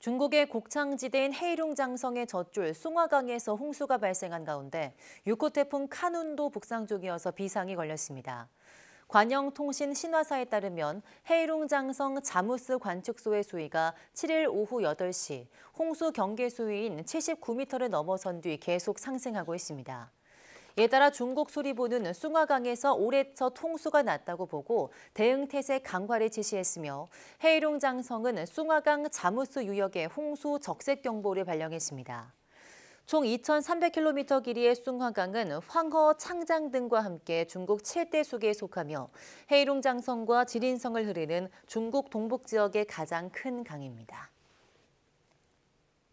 중국의 곡창지대인 헤이룽 장성의 저줄 송화강에서 홍수가 발생한 가운데 6호 태풍 카눈도 북상 쪽이어서 비상이 걸렸습니다. 관영통신 신화사에 따르면 헤이룽 장성 자무스 관측소의 수위가 7일 오후 8시 홍수 경계 수위인 79m를 넘어선 뒤 계속 상승하고 있습니다. 이에 예 따라 중국 수리부는 숭화강에서 올해처 통수가 났다고 보고 대응태세 강화를 지시했으며 해일룡 장성은 숭화강 자무스 유역에 홍수 적색경보를 발령했습니다. 총 2,300km 길이의 숭화강은 황허, 창장 등과 함께 중국 7대 속에 속하며 해이룡 장성과 지린성을 흐르는 중국 동북 지역의 가장 큰 강입니다.